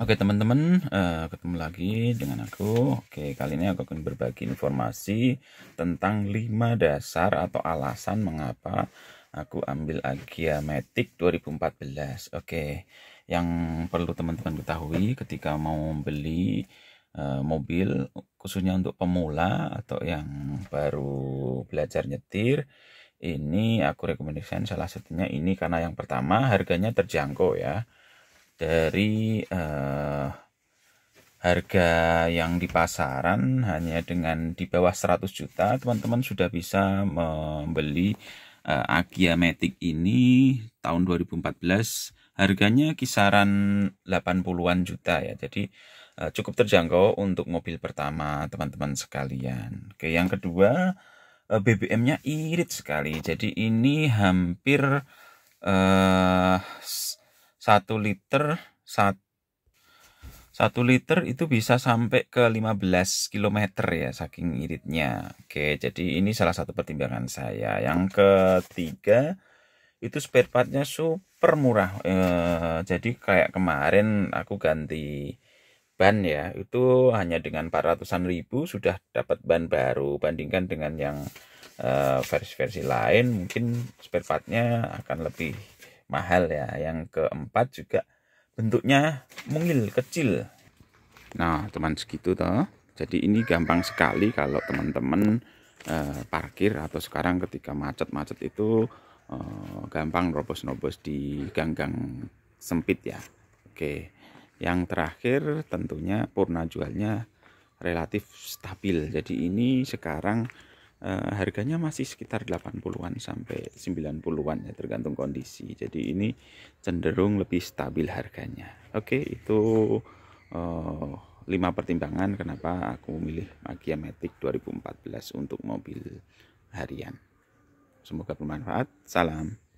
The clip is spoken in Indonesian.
Oke teman-teman, uh, ketemu lagi dengan aku. Oke, kali ini aku akan berbagi informasi tentang 5 dasar atau alasan mengapa aku ambil Agia Matic 2014. Oke, yang perlu teman-teman ketahui ketika mau beli uh, mobil khususnya untuk pemula atau yang baru belajar nyetir, ini aku rekomendasikan salah satunya ini karena yang pertama harganya terjangkau ya dari uh, harga yang di pasaran hanya dengan di bawah 100 juta teman-teman sudah bisa membeli uh, eh, Agia Matic ini tahun 2014 harganya kisaran 80-an juta ya jadi uh, cukup terjangkau untuk mobil pertama teman-teman sekalian oke yang kedua uh, BBM-nya irit sekali jadi ini hampir eh, 1 liter 1 liter itu bisa sampai ke 15 km ya saking iritnya. Oke, jadi ini salah satu pertimbangan saya. Yang ketiga itu spare partnya super murah. E, jadi kayak kemarin aku ganti ban ya, itu hanya dengan 400-an ribu sudah dapat ban baru bandingkan dengan yang eh, versi -versi lain mungkin spare partnya akan lebih mahal ya. Yang keempat juga bentuknya mungil kecil. Nah, teman segitu toh. Jadi ini gampang sekali kalau teman-teman eh, parkir atau sekarang ketika macet-macet itu eh, gampang robos nobos di gang-gang sempit ya. Oke. Yang terakhir tentunya purna jualnya relatif stabil. Jadi ini sekarang Eh, harganya masih sekitar 80-an sampai 90-an ya tergantung kondisi. Jadi ini cenderung lebih stabil harganya. Oke, okay, itu uh, eh, 5 pertimbangan kenapa aku memilih Magia Matic 2014 untuk mobil harian. Semoga bermanfaat. Salam.